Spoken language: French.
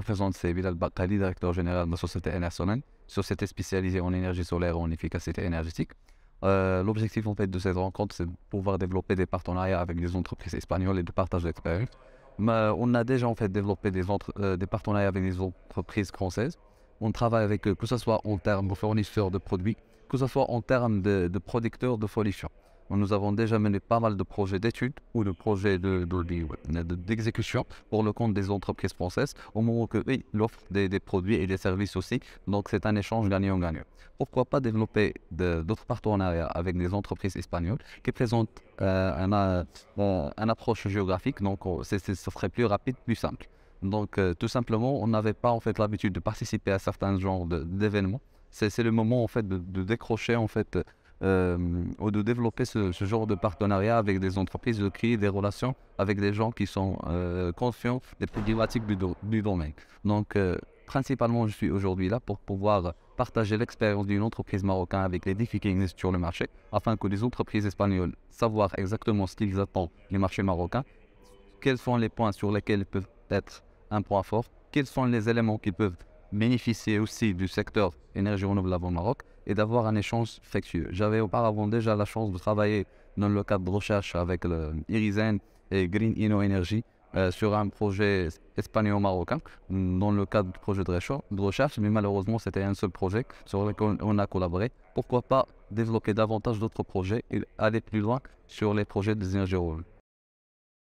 refaisons de Sébil al directeur général de la Société internationale, société spécialisée en énergie solaire et en efficacité énergétique. Euh, l'objectif en fait de cette rencontre, c'est de pouvoir développer des partenariats avec des entreprises espagnoles et de partage mais on a déjà en fait développé des, euh, des partenariats avec des entreprises françaises. On travaille avec eux, que ce soit en termes de fournisseurs de produits, que ce soit en termes de, de producteurs de fournisseurs nous avons déjà mené pas mal de projets d'études ou de projets d'exécution de, pour le compte des entreprises françaises au moment que l'offre des, produits et des services aussi. Donc c'est un échange gagnant-gagnant. Pourquoi pas développer d'autres partenariats avec des entreprises espagnoles qui présentent euh, euh, un, approche géographique, donc euh, ce serait plus rapide, plus simple. Donc tout simplement, on n'avait pas en fait l'habitude de participer à certains genres d'événements. C'est le moment en fait de, décrocher en fait euh, ou de développer ce, genre de partenariat avec des entreprises, de créer des relations avec des gens qui sont euh, conscients des problématiques du, du domaine. Donc, euh, principalement, je suis aujourd'hui là pour pouvoir partager l'expérience d'une entreprise marocaine avec les défis qui existent sur le marché, afin que les entreprises espagnoles sachent exactement ce qu'ils attendent du marché marocain, quels sont les points sur lesquels ils peuvent être un point fort, quels sont les éléments qui peuvent bénéficier aussi du secteur énergie renouvelable au Maroc et d'avoir un échange factieux. J'avais auparavant déjà la chance de travailler dans le cadre de recherche avec l'Irisen et Green Inno Energy euh, sur un projet espagnol-marocain dans le cadre du projet de recherche, mais malheureusement c'était un seul projet sur lequel on a collaboré. Pourquoi pas développer davantage d'autres projets et aller plus loin sur les projets des énergies renouvelables